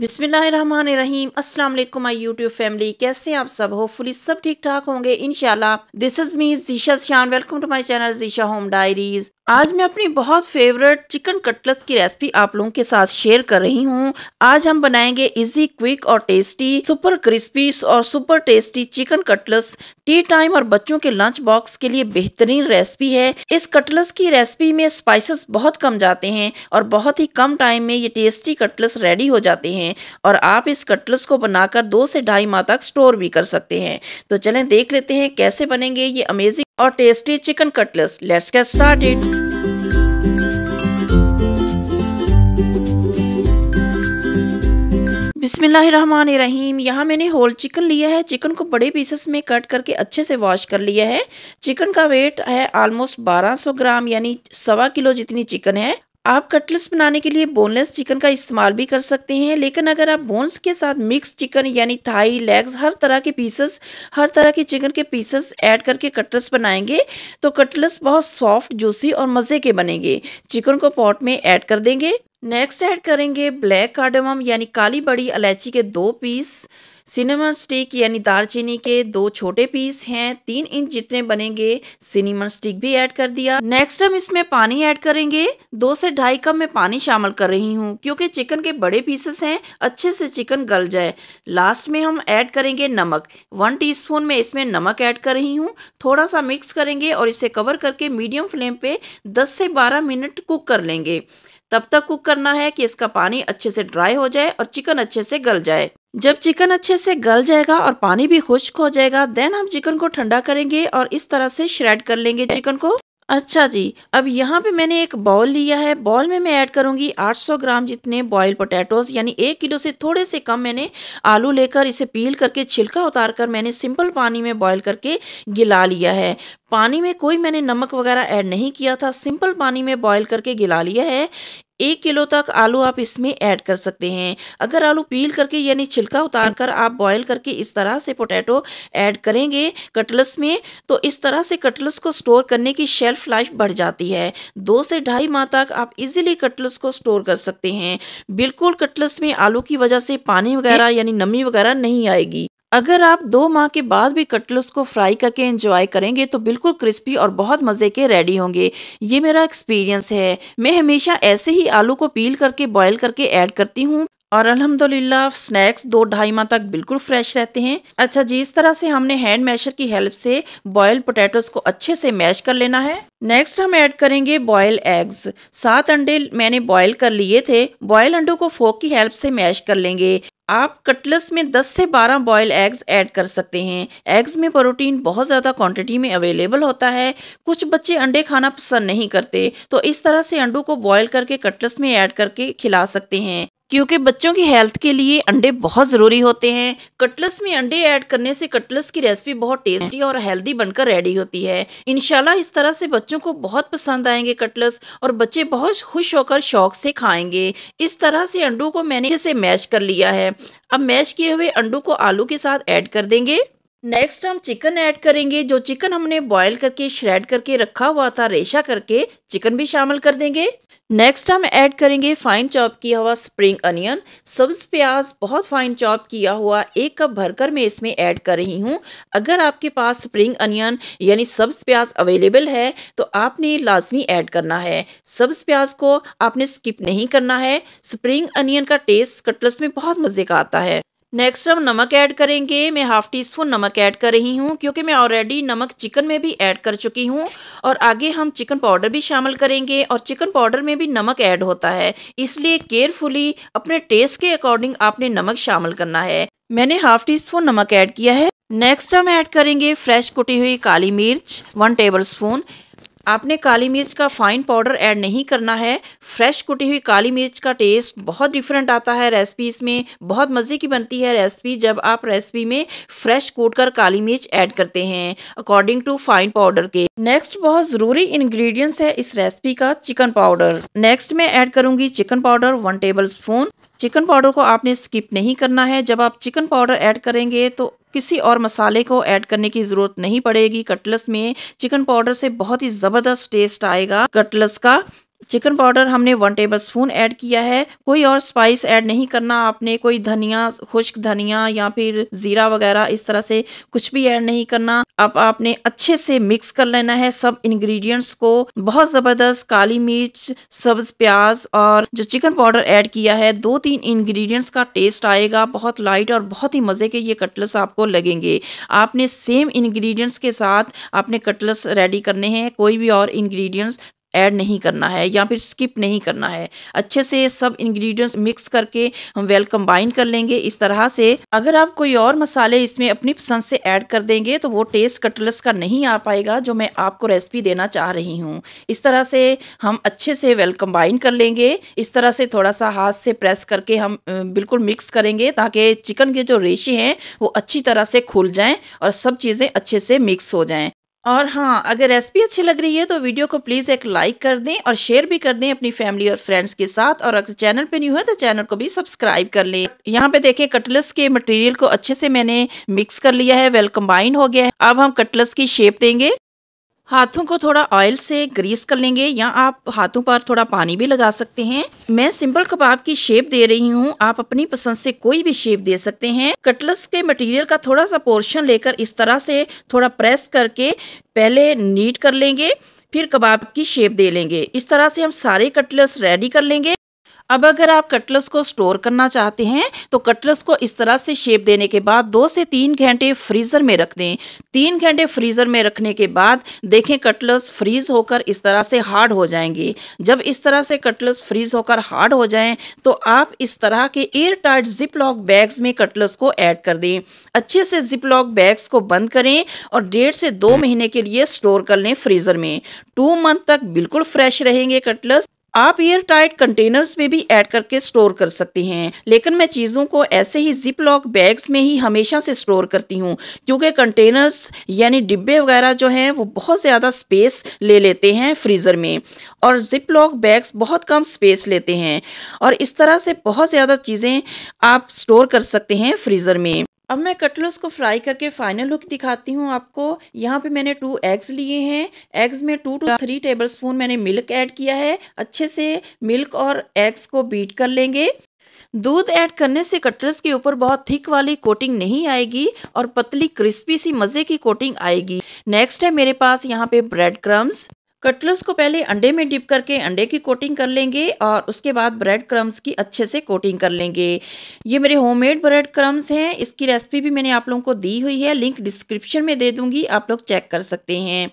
बिस्मिल्लाहिर्रहमानिर्रहीम अस्सलाम वालेकुम माय यूट्यूब फैमिली कैसे आप सब फुली सब ठीक ठाक होंगे इनशाला this is me Zeesha Shan welcome to my channel Zeesha home diaries आज मैं अपनी बहुत फेवरेट चिकन कटलेट्स की रेसिपी आप लोगों के साथ शेयर कर रही हूँ आज हम बनाएंगे इजी क्विक और टेस्टी सुपर क्रिस्पी और super tasty chicken cutlets tea time और बच्चों के लंच बॉक्स के लिए बेहतरीन रेसिपी है इस कटलस की रेसिपी में स्पाइसेस बहुत कम जाते हैं और बहुत ही कम टाइम में ये टेस्टी कटलस रेडी हो जाते हैं और आप इस कटलस को बनाकर दो से ढाई माह तक स्टोर भी कर सकते हैं तो चलें देख लेते हैं कैसे बनेंगे ये अमेजिंग और tasty chicken cutlets let's get started बिस्मिल्लाहिर्रहमानिर्रहीम यहाँ मैंने होल चिकन लिया है चिकन को बड़े पीसेस में कट करके अच्छे से वॉश कर लिया है चिकन का वेट है ऑलमोस्ट 1200 ग्राम यानी सवा किलो जितनी चिकन है आप कटलेट्स बनाने के लिए बोनलेस चिकन का इस्तेमाल भी कर सकते हैं लेकिन अगर आप बोन्स के साथ मिक्स चिकन यानी थाई लेग्स हर तरह के पीसेस हर तरह के चिकन के पीसेस ऐड करके कटलेट्स बनाएंगे तो कटलेट्स बहुत सॉफ्ट जूसी और मज़े के बनेंगे चिकन को पॉट में ऐड कर देंगे नेक्स्ट ऐड करेंगे ब्लैक कार्डमम यानी काली बड़ी इलायची के दो पीस सिनेमन स्टिक यानी दालचीनी के दो छोटे पीस हैं तीन इंच जितने बनेंगे सिनेमन स्टिक भी ऐड कर दिया नेक्स्ट हम इसमें पानी ऐड करेंगे दो से ढाई कप मैं पानी शामिल कर रही हूँ क्योंकि चिकन के बड़े पीसेस हैं अच्छे से चिकन गल जाए लास्ट में हम ऐड करेंगे नमक वन स्पून में इसमें नमक ऐड कर रही हूँ थोड़ा सा मिक्स करेंगे और इसे कवर करके मीडियम फ्लेम पे दस से बारह मिनट कुक कर लेंगे तब तक कुक करना है कि इसका पानी अच्छे से ड्राई हो जाए और चिकन अच्छे से गल जाए जब चिकन अच्छे से गल जाएगा और पानी भी खुश्क हो जाएगा देन हम चिकन को ठंडा करेंगे और इस तरह से श्रेड कर लेंगे चिकन को अच्छा जी अब यहाँ पे मैंने एक बाउल लिया है बाउल में मैं ऐड करूंगी 800 ग्राम जितने बॉयल पोटैटोज यानी एक किलो से थोड़े से कम मैंने आलू लेकर इसे पील करके छिलका उतार कर मैंने सिंपल पानी में बॉयल करके गिला लिया है पानी में कोई मैंने नमक वगैरह ऐड नहीं किया था सिंपल पानी में बॉयल करके गिला लिया है एक किलो तक आलू आप इसमें ऐड कर सकते हैं अगर आलू पील करके यानी छिलका उतार कर आप बॉयल करके इस तरह से पोटैटो ऐड करेंगे कटलस में तो इस तरह से कटलस को स्टोर करने की शेल्फ लाइफ बढ़ जाती है दो से ढाई माह तक आप इजीली कटलस को स्टोर कर सकते हैं बिल्कुल कटलस में आलू की वजह से पानी वगैरह यानी नमी वगैरह नहीं आएगी अगर आप दो माह के बाद भी कटलस को फ्राई करके इंजॉय करेंगे तो बिल्कुल क्रिस्पी और बहुत मज़े के रेडी होंगे ये मेरा एक्सपीरियंस है मैं हमेशा ऐसे ही आलू को पील करके बॉयल करके ऐड करती हूँ और अल्हम्दुलिल्लाह स्नैक्स दो ढाई माह तक बिल्कुल फ्रेश रहते हैं अच्छा जी इस तरह से हमने हैंड मैशर की हेल्प से बॉयल पोटैटोस को अच्छे से मैश कर लेना है नेक्स्ट हम ऐड करेंगे बॉयल एग्स सात अंडे मैंने बॉयल कर लिए थे बॉयल अंडों को फोक की हेल्प से मैश कर लेंगे आप कटलस में 10 से 12 बॉयल एग्स ऐड कर सकते हैं एग्स में प्रोटीन बहुत ज़्यादा क्वांटिटी में अवेलेबल होता है कुछ बच्चे अंडे खाना पसंद नहीं करते तो इस तरह से अंडों को बॉयल करके कटलस में ऐड करके खिला सकते हैं क्योंकि बच्चों की हेल्थ के लिए अंडे बहुत ज़रूरी होते हैं कटलस में अंडे ऐड करने से कटलस की रेसिपी बहुत टेस्टी और हेल्दी बनकर रेडी होती है इनशाला इस तरह से बच्चों को बहुत पसंद आएंगे कटलस और बच्चे बहुत खुश होकर शौक से खाएंगे इस तरह से अंडों को मैंने इसे मैश कर लिया है अब मैश किए हुए अंडों को आलू के साथ ऐड कर देंगे नेक्स्ट हम चिकन ऐड करेंगे जो चिकन हमने बॉईल करके श्रेड करके रखा हुआ था रेशा करके चिकन भी शामिल कर देंगे नेक्स्ट हम ऐड करेंगे फाइन चॉप किया हुआ स्प्रिंग अनियन सब्ज प्याज बहुत फाइन चॉप किया हुआ एक कप भरकर मैं इसमें ऐड कर रही हूँ अगर आपके पास स्प्रिंग अनियन यानी सब्ज प्याज अवेलेबल है तो आपने लाजमी ऐड करना है सब्ज प्याज को आपने स्किप नहीं करना है स्प्रिंग अनियन का टेस्ट कटलस में बहुत मज़े का आता है नेक्स्ट हम नमक ऐड करेंगे मैं हाफ़ टी स्पून नमक ऐड कर रही हूँ क्योंकि मैं ऑलरेडी नमक चिकन में भी ऐड कर चुकी हूँ और आगे हम चिकन पाउडर भी शामिल करेंगे और चिकन पाउडर में भी नमक ऐड होता है इसलिए केयरफुली अपने टेस्ट के अकॉर्डिंग आपने नमक शामिल करना है मैंने हाफ टी स्पून नमक ऐड किया है नेक्स्ट हम ऐड करेंगे फ्रेश कुटी हुई काली मिर्च वन टेबल स्पून आपने काली मिर्च का फाइन पाउडर ऐड नहीं करना है फ्रेश कुटी हुई काली मिर्च का टेस्ट बहुत डिफरेंट आता है रेसिपीज़ में बहुत मज़े की बनती है रेसिपी जब आप रेसिपी में फ्रेश कूट कर काली मिर्च ऐड करते हैं अकॉर्डिंग टू फाइन पाउडर के नेक्स्ट बहुत ज़रूरी इंग्रेडिएंट्स है इस रेसिपी का चिकन पाउडर नेक्स्ट मैं ऐड करूंगी chicken powder one tablespoon chicken powder को आपने स्किप नहीं करना है जब आप चिकन पाउडर ऐड करेंगे तो किसी और मसाले को ऐड करने की ज़रूरत नहीं पड़ेगी कटलस में चिकन पाउडर से बहुत ही ज़बरदस्त टेस्ट आएगा कटलस का चिकन पाउडर हमने वन टेबल स्पून ऐड किया है कोई और स्पाइस ऐड नहीं करना आपने कोई धनिया खुश्क धनिया या फिर जीरा वगैरह इस तरह से कुछ भी ऐड नहीं करना अब आपने अच्छे से मिक्स कर लेना है सब इंग्रेडिएंट्स को बहुत ज़बरदस्त काली मिर्च सब्ज प्याज और जो चिकन पाउडर ऐड किया है दो तीन इंग्रेडिएंट्स का टेस्ट आएगा बहुत लाइट और बहुत ही मज़े के ये कटलस आपको लगेंगे आपने सेम इंग्रेडिएंट्स के साथ आपने कटलस रेडी करने हैं कोई भी और इंग्रेडिएंट्स ऐड नहीं करना है या फिर स्किप नहीं करना है अच्छे से सब इंग्रेडिएंट्स मिक्स करके हम वेल कंबाइन कर लेंगे इस तरह से अगर आप कोई और मसाले इसमें अपनी पसंद से ऐड कर देंगे तो वो टेस्ट कटलस का नहीं आ पाएगा जो मैं आपको रेसिपी देना चाह रही हूँ इस तरह से हम अच्छे से वेल कंबाइन कर लेंगे इस तरह से थोड़ा सा हाथ से प्रेस करके हम बिल्कुल मिक्स करेंगे ताकि चिकन के जो रेशे हैं वो अच्छी तरह से खुल जाएँ और सब चीज़ें अच्छे से मिक्स हो जाए और हाँ अगर रेसिपी अच्छी लग रही है तो वीडियो को प्लीज़ एक लाइक कर दें और शेयर भी कर दें अपनी फैमिली और फ्रेंड्स के साथ और अगर चैनल पे न्यू है तो चैनल को भी सब्सक्राइब कर लें यहाँ पे देखें कटलस के मटेरियल को अच्छे से मैंने मिक्स कर लिया है वेल कंबाइन हो गया है अब हम कटलस की शेप देंगे हाथों को थोड़ा ऑयल से ग्रीस कर लेंगे या आप हाथों पर थोड़ा पानी भी लगा सकते हैं मैं सिंपल कबाब की शेप दे रही हूँ आप अपनी पसंद से कोई भी शेप दे सकते हैं कटलस के मटेरियल का थोड़ा सा पोर्शन लेकर इस तरह से थोड़ा प्रेस करके पहले नीट कर लेंगे फिर कबाब की शेप दे लेंगे इस तरह से हम सारे कटलस रेडी कर लेंगे अब अगर आप कटलस को स्टोर करना चाहते हैं तो कटलस को इस तरह से शेप देने के बाद दो से तीन घंटे फ्रीज़र में रख दें तीन घंटे फ्रीज़र में रखने के बाद देखें कटलस फ्रीज़ होकर इस तरह से हार्ड हो जाएंगे जब इस तरह से कटलस फ्रीज़ होकर हार्ड हो जाएं तो आप इस तरह के airtight zip lock bags में कटलस को ऐड कर दें अच्छे से जिप लॉक बैग्स को बंद करें और डेढ़ से दो महीने के लिए स्टोर कर लें फ्रीज़र में टू मंथ तक बिल्कुल फ्रेश रहेंगे कटलस आप एयर टाइट कंटेनर्स में भी ऐड करके स्टोर कर सकते हैं लेकिन मैं चीज़ों को ऐसे ही जिप लॉक बैग्स में ही हमेशा से स्टोर करती हूँ क्योंकि कंटेनर्स यानी डिब्बे वगैरह जो हैं वो बहुत ज़्यादा स्पेस ले लेते हैं फ्रीज़र में और जिप लॉक बैग्स बहुत कम स्पेस लेते हैं और इस तरह से बहुत ज़्यादा चीज़ें आप स्टोर कर सकते हैं फ्रीज़र में अब मैं कटलस को फ्राई करके फाइनल लुक दिखाती हूँ आपको यहाँ पे मैंने टू एग्स लिए हैं एग्स में two two three tablespoon मैंने मिल्क ऐड किया है अच्छे से मिल्क और एग्स को बीट कर लेंगे दूध ऐड करने से कटलस के ऊपर बहुत थिक वाली कोटिंग नहीं आएगी और पतली क्रिस्पी सी मज़े की कोटिंग आएगी नेक्स्ट है मेरे पास यहाँ पे ब्रेड क्रम्स कटलस को पहले अंडे में डिप करके अंडे की कोटिंग कर लेंगे और उसके बाद ब्रेड क्रम्स की अच्छे से कोटिंग कर लेंगे ये मेरे होममेड ब्रेड क्रम्स हैं इसकी रेसिपी भी मैंने आप लोगों को दी हुई है लिंक डिस्क्रिप्शन में दे दूंगी आप लोग चेक कर सकते हैं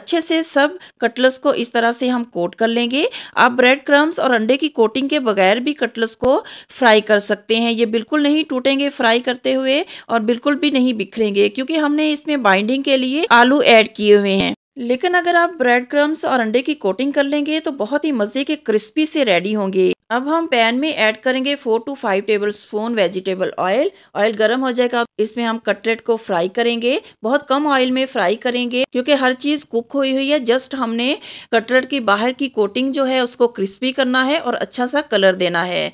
अच्छे से सब कटलस को इस तरह से हम कोट कर लेंगे आप ब्रेड क्रम्स और अंडे की कोटिंग के बगैर भी कटलस को फ्राई कर सकते हैं ये बिल्कुल नहीं टूटेंगे फ्राई करते हुए और बिल्कुल भी नहीं बिखरेंगे क्योंकि हमने इसमें बाइंडिंग के लिए आलू ऐड किए हुए हैं लेकिन अगर आप ब्रेड क्रम्स और अंडे की कोटिंग कर लेंगे तो बहुत ही मज़े के क्रिस्पी से रेडी होंगे अब हम पैन में ऐड करेंगे four to five tablespoon vegetable oil oil गर्म हो जाएगा इसमें हम कटलेट को फ्राई करेंगे बहुत कम ऑयल में फ्राई करेंगे क्योंकि हर चीज़ कुक हुई हुई है जस्ट हमने कटलेट की बाहर की कोटिंग जो है उसको क्रिस्पी करना है और अच्छा सा कलर देना है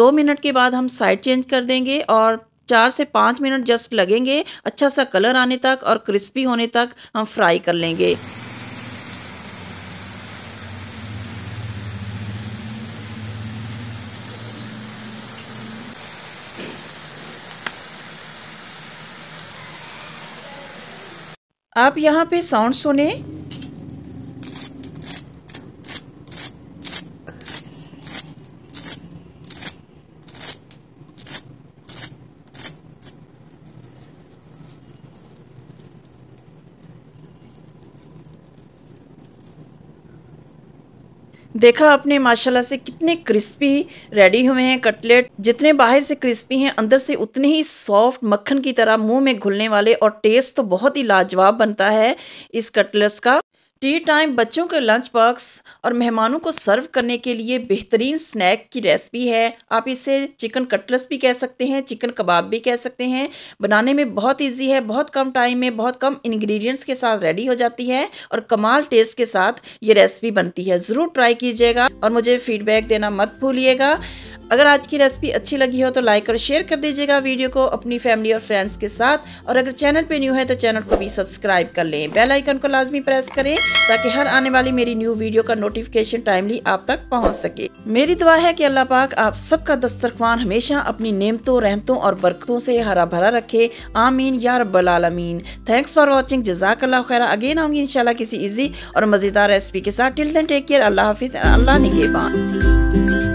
दो मिनट के बाद हम साइड चेंज कर देंगे और चार से पाँच मिनट जस्ट लगेंगे अच्छा सा कलर आने तक और क्रिस्पी होने तक हम फ्राई कर लेंगे आप यहाँ पे साउंड सुने देखा आपने माशाल्लाह से कितने क्रिस्पी रेडी हुए हैं कटलेट जितने बाहर से क्रिस्पी हैं अंदर से उतने ही सॉफ्ट मक्खन की तरह मुंह में घुलने वाले और टेस्ट तो बहुत ही लाजवाब बनता है इस कटलेट्स का टी टाइम बच्चों के लंच बॉक्स और मेहमानों को सर्व करने के लिए बेहतरीन स्नैक की रेसिपी है आप इसे चिकन कटलस भी कह सकते हैं चिकन कबाब भी कह सकते हैं बनाने में बहुत इजी है बहुत कम टाइम में बहुत कम इंग्रेडिएंट्स के साथ रेडी हो जाती है और कमाल टेस्ट के साथ ये रेसिपी बनती है ज़रूर ट्राई कीजिएगा और मुझे फीडबैक देना मत भूलिएगा अगर आज की रेसिपी अच्छी लगी हो तो लाइक और शेयर कर दीजिएगा वीडियो को अपनी फैमिली और फ्रेंड्स के साथ और अगर चैनल पे न्यू है तो चैनल को भी सब्सक्राइब कर लें बेल आइकन को लाजमी प्रेस करें ताकि हर आने वाली मेरी न्यू वीडियो का नोटिफिकेशन टाइमली आप तक पहुँच सके मेरी दुआ है कि अल्लाह पाक आप सबका दस्तरखान हमेशा अपनी नियमतों रहमतों और बरकतों से हरा भरा रखे आमीन या रबालमीन थैंक्स फॉर वॉचिंग जजाकल्ला खैर अगेन आऊंगी इंशाल्लाह किसी ईजी और मज़ेदार रेसिपी के साथ टिल देन टेक केयर अल्लाह हाफिज़ अल्लाह निगेबान